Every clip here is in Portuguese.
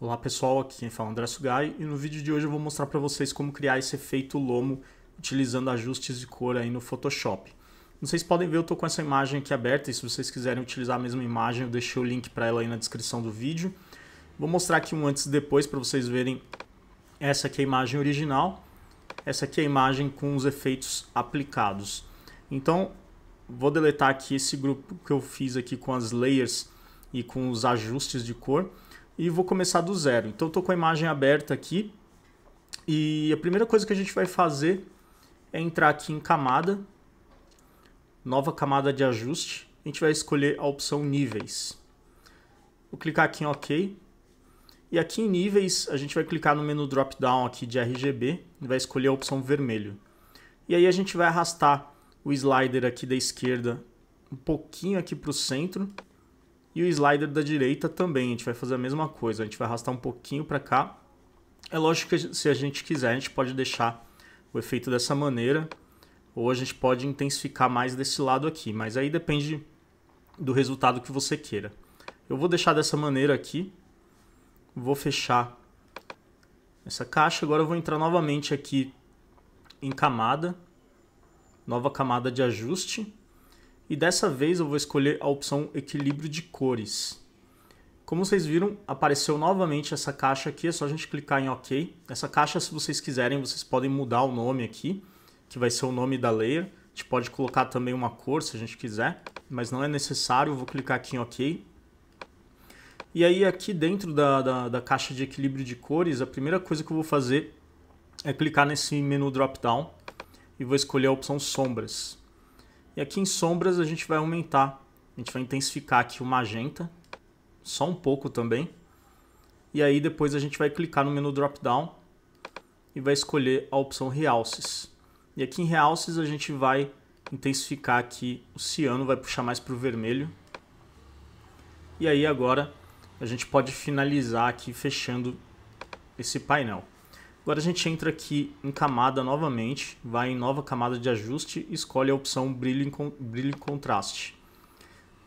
Olá pessoal, aqui quem fala é o André Sugai e no vídeo de hoje eu vou mostrar para vocês como criar esse efeito lomo utilizando ajustes de cor aí no Photoshop. Como vocês podem ver, eu estou com essa imagem aqui aberta e se vocês quiserem utilizar a mesma imagem, eu deixei o link para ela aí na descrição do vídeo. Vou mostrar aqui um antes e depois para vocês verem essa aqui é a imagem original, essa aqui é a imagem com os efeitos aplicados. Então, vou deletar aqui esse grupo que eu fiz aqui com as layers e com os ajustes de cor e vou começar do zero. Então estou com a imagem aberta aqui e a primeira coisa que a gente vai fazer é entrar aqui em camada, nova camada de ajuste, a gente vai escolher a opção níveis. Vou clicar aqui em OK. E aqui em níveis, a gente vai clicar no menu drop down aqui de RGB e vai escolher a opção vermelho. E aí a gente vai arrastar o slider aqui da esquerda um pouquinho aqui para o centro e o slider da direita também, a gente vai fazer a mesma coisa, a gente vai arrastar um pouquinho para cá. É lógico que se a gente quiser, a gente pode deixar o efeito dessa maneira, ou a gente pode intensificar mais desse lado aqui, mas aí depende do resultado que você queira. Eu vou deixar dessa maneira aqui, vou fechar essa caixa, agora eu vou entrar novamente aqui em camada, nova camada de ajuste, e dessa vez eu vou escolher a opção equilíbrio de cores. Como vocês viram, apareceu novamente essa caixa aqui, é só a gente clicar em OK. Essa caixa, se vocês quiserem, vocês podem mudar o nome aqui, que vai ser o nome da layer. A gente pode colocar também uma cor, se a gente quiser, mas não é necessário, eu vou clicar aqui em OK. E aí aqui dentro da, da, da caixa de equilíbrio de cores, a primeira coisa que eu vou fazer é clicar nesse menu drop-down e vou escolher a opção sombras. E aqui em sombras a gente vai aumentar, a gente vai intensificar aqui o magenta, só um pouco também. E aí depois a gente vai clicar no menu drop down e vai escolher a opção realces. E aqui em realces a gente vai intensificar aqui o ciano, vai puxar mais para o vermelho. E aí agora a gente pode finalizar aqui fechando esse painel. Agora a gente entra aqui em camada novamente, vai em nova camada de ajuste, escolhe a opção brilho e brilho contraste.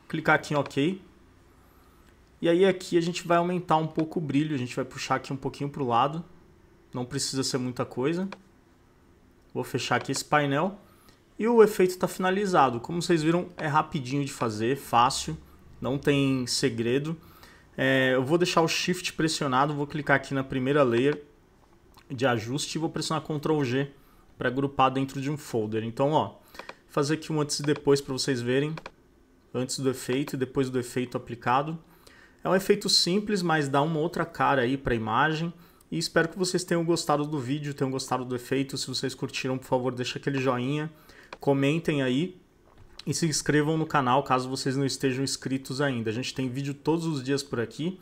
Clicar aqui em OK. E aí aqui a gente vai aumentar um pouco o brilho, a gente vai puxar aqui um pouquinho para o lado. Não precisa ser muita coisa. Vou fechar aqui esse painel. E o efeito está finalizado. Como vocês viram, é rapidinho de fazer, fácil, não tem segredo. É, eu vou deixar o Shift pressionado, vou clicar aqui na primeira layer de ajuste e vou pressionar Ctrl G para agrupar dentro de um folder. Então, ó, fazer aqui um antes e depois para vocês verem, antes do efeito e depois do efeito aplicado. É um efeito simples, mas dá uma outra cara aí para a imagem. E espero que vocês tenham gostado do vídeo, tenham gostado do efeito. Se vocês curtiram, por favor, deixa aquele joinha, comentem aí e se inscrevam no canal caso vocês não estejam inscritos ainda. A gente tem vídeo todos os dias por aqui.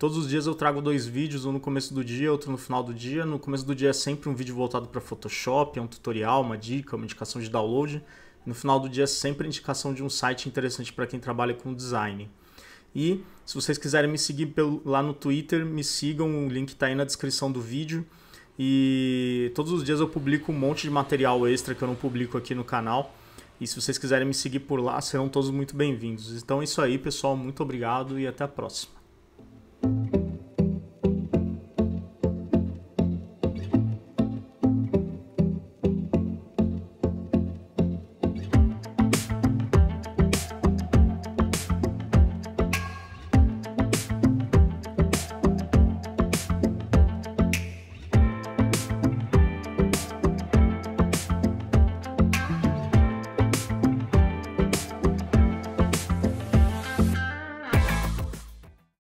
Todos os dias eu trago dois vídeos, um no começo do dia, outro no final do dia. No começo do dia é sempre um vídeo voltado para Photoshop, é um tutorial, uma dica, uma indicação de download. No final do dia é sempre indicação de um site interessante para quem trabalha com design. E se vocês quiserem me seguir pelo, lá no Twitter, me sigam, o link está aí na descrição do vídeo. E todos os dias eu publico um monte de material extra que eu não publico aqui no canal. E se vocês quiserem me seguir por lá, serão todos muito bem-vindos. Então é isso aí, pessoal. Muito obrigado e até a próxima.